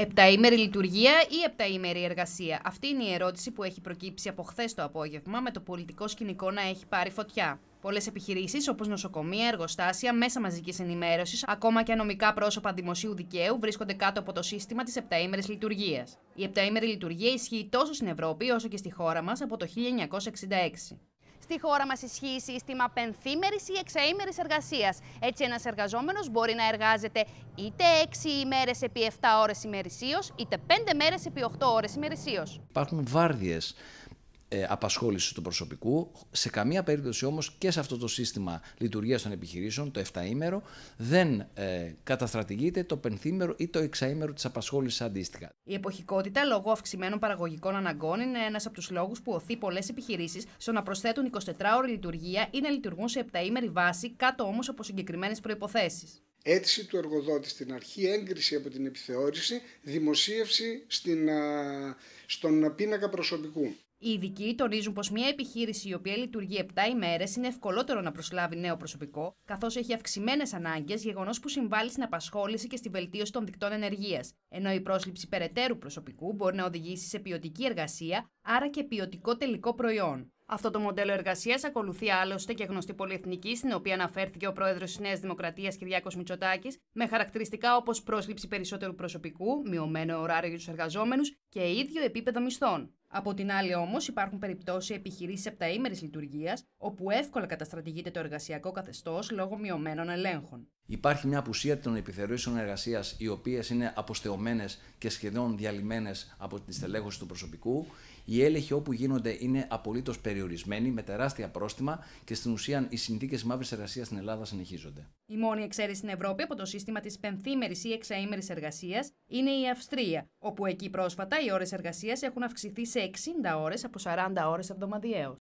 Επταήμερη λειτουργία ή επταήμερη εργασία. Αυτή είναι η ερώτηση που έχει προκύψει από χθες το απόγευμα με το πολιτικό σκηνικό να έχει πάρει φωτιά. Πολλές επιχειρήσεις όπως νοσοκομεία, εργοστάσια, μέσα μαζικής ενημέρωσης, ακόμα και ανομικά πρόσωπα δημοσίου δικαίου βρίσκονται κάτω από το σύστημα της επταήμερης λειτουργίας. Η επταήμερη λειτουργία ισχύει τόσο στην Ευρώπη όσο και στη χώρα μας από το 1966. Στη χώρα μας ισχύει σύστημα πενθήμερης ή εξαήμερης εργασίας. Έτσι, ένας εργαζόμενος μπορεί να εργάζεται είτε 6 ημέρες επί 7 ώρες ημερησίως, είτε 5 μέρες επί 8 ώρες ημερησίως. Υπάρχουν βάρδιες ε, απασχόληση του προσωπικού. Σε καμία περίπτωση όμως και σε αυτό το σύστημα λειτουργίας των επιχειρήσεων, το 7ήμερο, δεν ε, καταστρατηγείται το 5ήμερο ή το 6ήμερο της απασχόλησης αντίστοιχα. Η εποχικότητα λόγω αυξημένων παραγωγικών αναγκών είναι ειναι ενα από τους λόγους που οθεί πολλές επιχειρήσεις στο να προσθέτουν 24 ώρες λειτουργία ή να λειτουργούν σε 7ήμερη βάση, κάτω όμως από συγκεκριμένες προποθέσει αίτηση του εργοδότη στην αρχή, έγκριση από την επιθεώρηση, δημοσίευση στην, στον πίνακα προσωπικού. Οι ειδικοί τονίζουν πως μια επιχείρηση η οποία λειτουργεί 7 ημέρες είναι ευκολότερο να προσλάβει νέο προσωπικό, καθώς έχει αυξημένες ανάγκες, γεγονός που συμβάλλει στην απασχόληση και στη βελτίωση των δικτών ενεργείας. Ενώ η πρόσληψη περαιτέρου προσωπικού μπορεί να οδηγήσει σε ποιοτική εργασία, άρα και ποιοτικό τελικό προϊόν. Αυτό το μοντέλο εργασίας ακολουθεί άλλωστε και γνωστή πολυεθνική, στην οποία αναφέρθηκε ο πρόεδρος της Νέας Δημοκρατίας Κυριάκος Μητσοτάκης, με χαρακτηριστικά όπως πρόσληψη περισσότερου προσωπικού, μειωμένο ωράριο για τους εργαζόμενους και ίδιο επίπεδο μισθών. Από την άλλη, όμως, υπάρχουν περιπτώσεις επιχειρήσεις επταήμερης λειτουργίας, όπου εύκολα καταστρατηγείται το εργασιακό καθεστώς λόγω μειωμένων ελέγχων. Υπάρχει μια απουσία των επιθεωρήσεων εργασίας, οι οποίες είναι αποστεωμένες και σχεδόν διαλυμένες από τη στελέχωση του προσωπικού. Οι έλεγχοι όπου γίνονται είναι απολύτως περιορισμένοι, με τεράστια πρόστιμα και στην ουσία οι συνθήκες μαύρης εργασίας στην Ελλάδα συνεχίζονται. Η μόνη εξαίρεση στην Ευρώπη από το σύστημα της πενθήμερης ή εξαήμερης εργασίας είναι η Αυστρία, όπου εκεί πρόσφατα οι ώρες εργασίας έχουν αυξηθεί σε 60 ώρες από 40 ώρες εβδομαδιαίως.